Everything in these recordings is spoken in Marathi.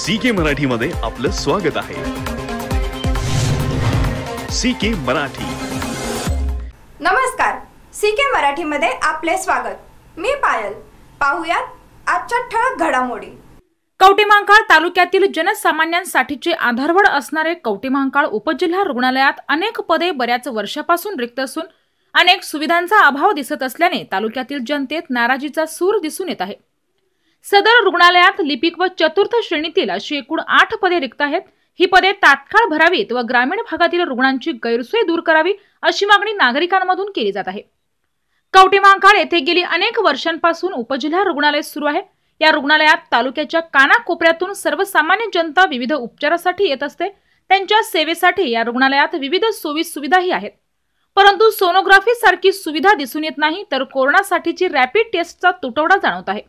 सी के मध्ये आपलं स्वागत आहे सी के मराठी नमस्कार सी के मध्ये आपले स्वागत मी पायल पाहुयात आजच्या ठळक घडामोडी कवटेमांकाळ तालुक्यातील जनसामान्यांसाठीचे आधारवड असणारे कवटीमांकाळ उपजिल्हा रुग्णालयात अनेक पदे बऱ्याच वर्षापासून रिक्त असून अनेक सुविधांचा अभाव दिसत असल्याने तालुक्यातील जनतेत नाराजीचा सूर दिसून येत आहे सदर रुग्णालयात लिपिक व चतुर्थ श्रेणीतील अशी एकूण आठ पदे रिक्त आहेत ही पदे तात्काळ भरावीत व ग्रामीण भागातील रुग्णांची गैरसोय दूर करावी अशी मागणी नागरिकांमधून केली जात आहे कवटेमांकाळ येथे गेली अनेक वर्षांपासून उपजिल्हा रुग्णालय सुरू आहे या रुग्णालयात तालुक्याच्या कानाकोपऱ्यातून सर्वसामान्य जनता विविध उपचारासाठी येत असते त्यांच्या सेवेसाठी या रुग्णालयात विविध सोयी सुविधाही आहेत परंतु सोनोग्राफी सारखी सुविधा दिसून येत नाही तर कोरोनासाठीची रॅपिड टेस्टचा तुटवडा जाणवत आहे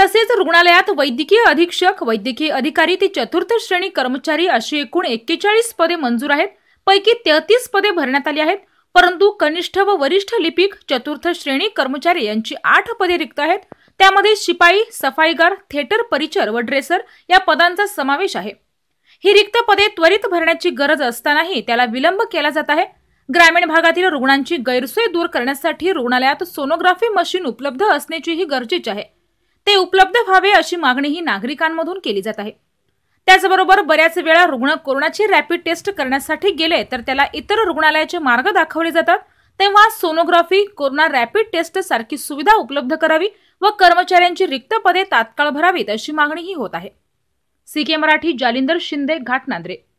तसेच रुग्णालयात वैद्यकीय अधीक्षक वैद्यकीय अधिकारी ते चतुर्थ श्रेणी कर्मचारी अशी एकूण एक्केचाळीस पदे मंजूर आहेत पैकी तेहतीस पदे भरण्यात आली आहेत परंतु कनिष्ठ व वरिष्ठ लिपिक चतुर्थ श्रेणी कर्मचारी यांची आठ पदे रिक्त आहेत त्यामध्ये शिपाई सफाईगार थिएटर परिचर व ड्रेसर या पदांचा समावेश आहे ही रिक्त पदे त्वरित भरण्याची गरज असतानाही त्याला विलंब केला जात आहे ग्रामीण भागातील रुग्णांची गैरसोय दूर करण्यासाठी रुग्णालयात सोनोग्राफी मशीन उपलब्ध असण्याचीही गरजेची आहे ते उपलब्ध व्हावे अशी मागणीही नागरिकांमधून केली जात आहे त्याचबरोबर बऱ्याच वेळा रुग्ण कोरोनाची रॅपिड टेस्ट करण्यासाठी गेले तर त्याला इतर रुग्णालयाचे मार्ग दाखवले जातात तेव्हा सोनोग्राफी कोरोना रॅपिड टेस्ट सारखी सुविधा उपलब्ध करावी व कर्मचाऱ्यांची रिक्त पदे तात्काळ भरावीत अशी मागणीही होत आहे सीके मराठी जालिंदर शिंदे घाटनांद्रे